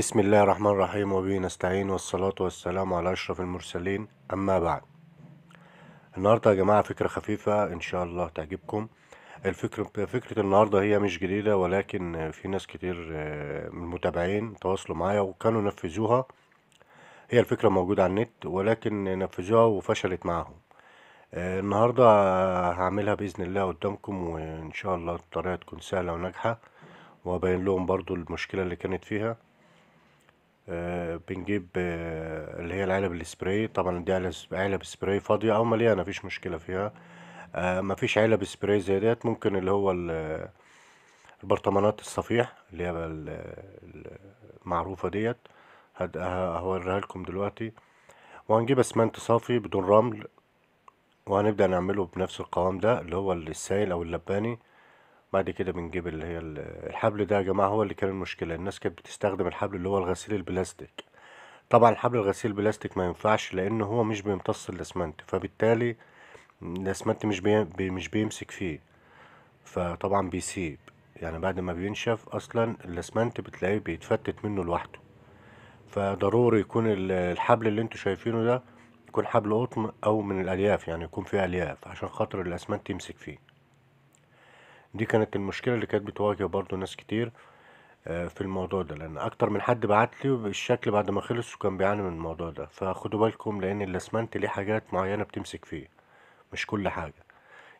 بسم الله الرحمن الرحيم وبه نستعين والصلاة والسلام على أشرف المرسلين أما بعد النهاردة يا جماعة فكرة خفيفة إن شاء الله تعجبكم الفكرة فكرة النهاردة هي مش جديدة ولكن في ناس كتير آه، من المتابعين تواصلوا معايا وكانوا نفذوها هي الفكرة موجودة على النت ولكن نفذوها وفشلت معاهم آه، النهاردة هعملها بإذن الله قدامكم وإن شاء الله الطريقة تكون سهلة وناجحة وأبين لهم برضو المشكلة اللي كانت فيها آه، بنجيب آه، اللي هي العلب السبراي طبعا دي علب سبراي فاضية او مليانة مفيش مشكلة فيها آه، مفيش علب سبراي زي ديت ممكن اللي هو البرطمانات الصفيح اللي هي المعروفة ديت هوريها لكم دلوقتي وهنجيب اسمنت صافي بدون رمل وهنبدأ نعمله بنفس القوام ده اللي هو السائل او اللباني بعد كده بنجيب اللي هي الحبل ده يا جماعة هو اللي كان المشكلة الناس كانت بتستخدم الحبل اللي هو الغسيل البلاستيك طبعا الحبل الغسيل البلاستيك ما ينفعش لان هو مش بيمتص الاسمنت فبالتالي الاسمنت مش بي مش بيمسك فيه فطبعا بيسيب يعني بعد ما بينشف اصلا الاسمنت بتلاقيه بيتفتت منه لوحده فضروري يكون الحبل اللي انتوا شايفينه ده يكون حبل قطن او من الالياف يعني يكون فيه الياف عشان خاطر الاسمنت يمسك فيه دي كانت المشكلة اللي كانت بتواجه برضو ناس كتير آه، في الموضوع ده لان اكتر من حد بعت لي الشكل بعد ما خلص وكان بيعاني من الموضوع ده فخدوا بالكم لان الاسمنت ليه حاجات معينة بتمسك فيه مش كل حاجة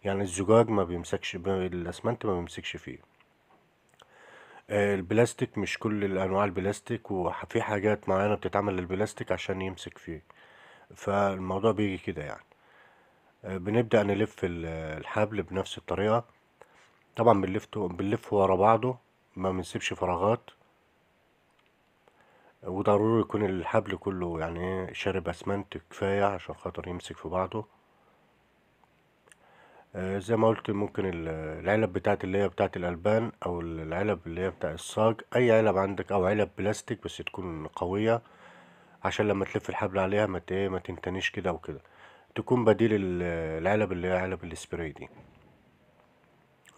يعني الزجاج ما بيمسكش الاسمنت ما بيمسكش فيه آه، البلاستيك مش كل الانواع البلاستيك وفي حاجات معينة بتتعمل للبلاستيك عشان يمسك فيه فالموضوع بيجي كده يعني آه، بنبدأ نلف الحبل بنفس الطريقة طبعا بنلف بنلف ورا بعضه ما بنسيبش فراغات وضروري يكون الحبل كله يعني ايه شارب اسمنت كفاية عشان خاطر يمسك في بعضه آه، زي ما قلت ممكن العلب بتاعت اللي هي بتاعت الألبان أو العلب اللي هي بتاع الصاج أي علب عندك أو علب بلاستيك بس تكون قوية عشان لما تلف الحبل عليها ما تنتنيش كده وكده تكون بديل العلب اللي هي علب السبراي دي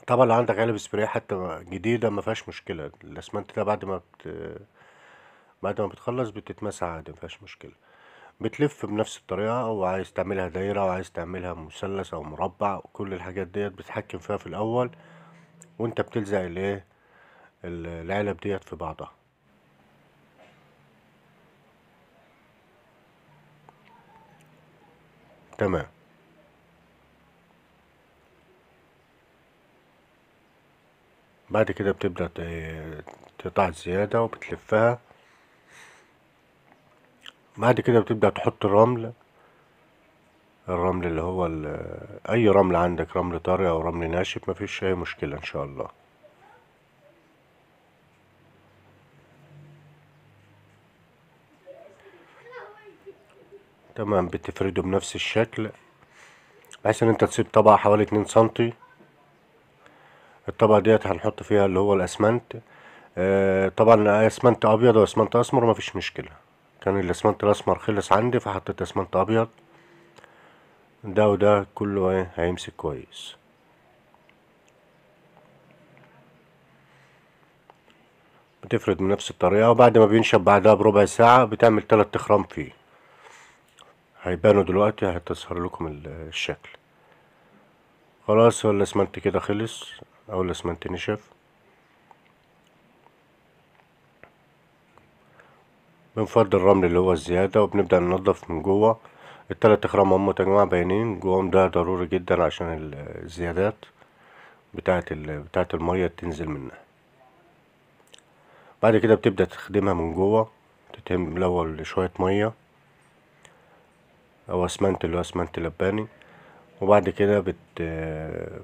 طبعا لو عندك علب سبراي حتى جديدة ما فيهاش مشكلة الاسمنت ده بعد ما بت... بعد ما بتخلص بتتمسح عادي ما فيهاش مشكلة بتلف بنفس الطريقة وعايز تعملها دايرة وعايز تعملها مثلث او مربع كل الحاجات ديت بتتحكم فيها في الاول وانت بتلزق الايه العلب ديت في بعضها تمام بعد كده بتبدأ تقطع الزيادة وبتلفها بعد كده بتبدأ تحط الرمل الرمل اللي هو اي رمل عندك رمل طري او رمل ناشف مفيش اي مشكلة ان شاء الله تمام بتفرده بنفس الشكل بحيث ان انت تسيب طبقة حوالي اتنين سم الطبقة ديت هنحط فيها اللي هو الاسمنت آه طبعا اسمنت ابيض واسمنت اسمر مفيش مشكلة كان الاسمنت الاسمر خلص عندي فحطيت اسمنت ابيض ده وده كله ايه هيمسك كويس بتفرد من نفس الطريقة وبعد ما بينشف بعدها بربع ساعة بتعمل تلات تخرام فيه هيبانوا دلوقتي هتظهر لكم الشكل خلاص الاسمنت كده خلص أو الأسمنت نشف بنفرد الرمل اللي هو الزيادة وبنبدأ ننضف من جوه التلات اخرام هم تجمع باينين جواهم ده ضروري جدا عشان الزيادات بتاعة بتاعت المية تنزل منها بعد كده بتبدأ تخدمها من جوه تتهم الأول شوية مية أو أسمنت اللي هو أسمنت لباني وبعد كده بت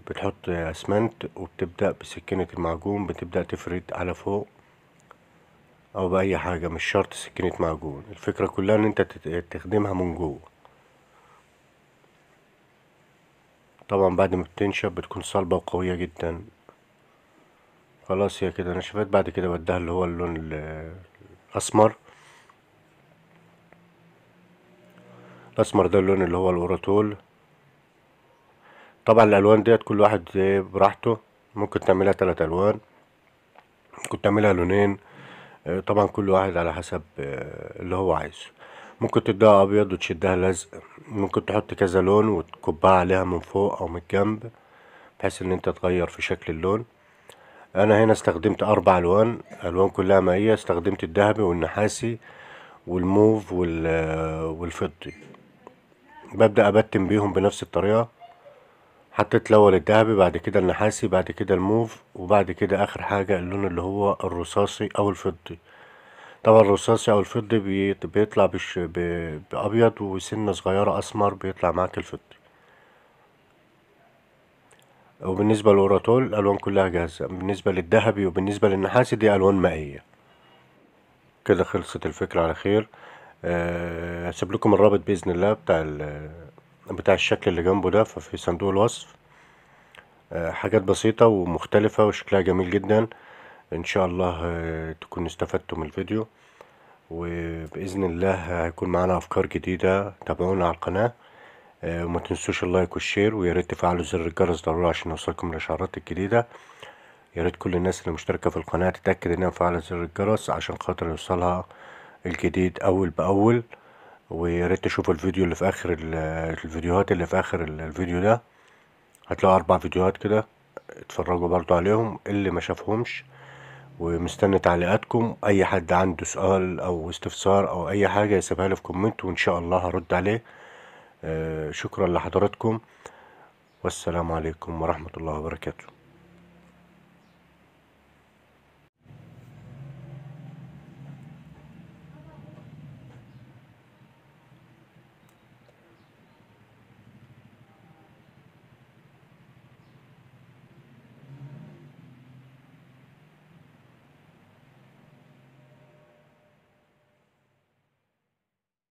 بتحط اسمنت وبتبدأ بسكينة المعجون بتبدأ تفرد على فوق او باي حاجة مش شرط سكينة معجون الفكرة كلها ان انت تخدمها من جوه طبعا بعد ما بتنشف بتكون صلبة وقوية جدا خلاص هي كده نشفت بعد كده بديها اللي هو اللون الاسمر الاسمر ده اللون اللي هو الاوراتول طبعا الالوان ديت كل واحد براحته ممكن تعملها تلات الوان ممكن تعملها لونين آه، طبعا كل واحد على حسب آه، اللي هو عايزه ممكن تديها ابيض وتشدها لزق ممكن تحط كذا لون وتكبها عليها من فوق او من الجنب بحيث ان انت تغير في شكل اللون انا هنا استخدمت اربع الوان الوان كلها مائية استخدمت الذهبي والنحاسي والموف آه، والفضي ببدأ ابتم بيهم بنفس الطريقة حطيت الاول الدهبي بعد كده النحاسي بعد كده الموف وبعد كده اخر حاجة اللون اللي هو الرصاصي او الفضي طبعا الرصاصي او الفضي بيطلع بش بابيض وسنة صغيرة اسمر بيطلع معاك الفضي وبالنسبة للأوراتول الألوان كلها جاهزة بالنسبة للذهبي وبالنسبة للنحاسي دي ألوان مائية كده خلصت الفكرة على خير آه، هسيب لكم الرابط بإذن الله بتاع بتاع الشكل اللي جنبه ده ففي صندوق الوصف آه، حاجات بسيطة ومختلفة وشكلها جميل جدا ان شاء الله آه، تكون استفدتم من الفيديو وبإذن الله هيكون معانا أفكار جديدة تابعونا على القناة آه، وما تنسوش اللايك والشير وياريت تفعلوا زر الجرس ضروري عشان يوصلكم الإشعارات الجديدة ياريت كل الناس اللي مشتركة في القناة تتأكد إنها مفعلة زر الجرس عشان خاطر يوصلها الجديد أول بأول ويا ريت تشوفوا الفيديو اللي في اخر الفيديوهات اللي في اخر الفيديو ده هتلاقوا اربع فيديوهات كده اتفرجوا برضو عليهم اللي ما شافهمش ومستني تعليقاتكم اي حد عنده سؤال او استفسار او اي حاجه يسيبها لي في كومنت وان شاء الله هرد عليه آه، شكرا لحضراتكم والسلام عليكم ورحمه الله وبركاته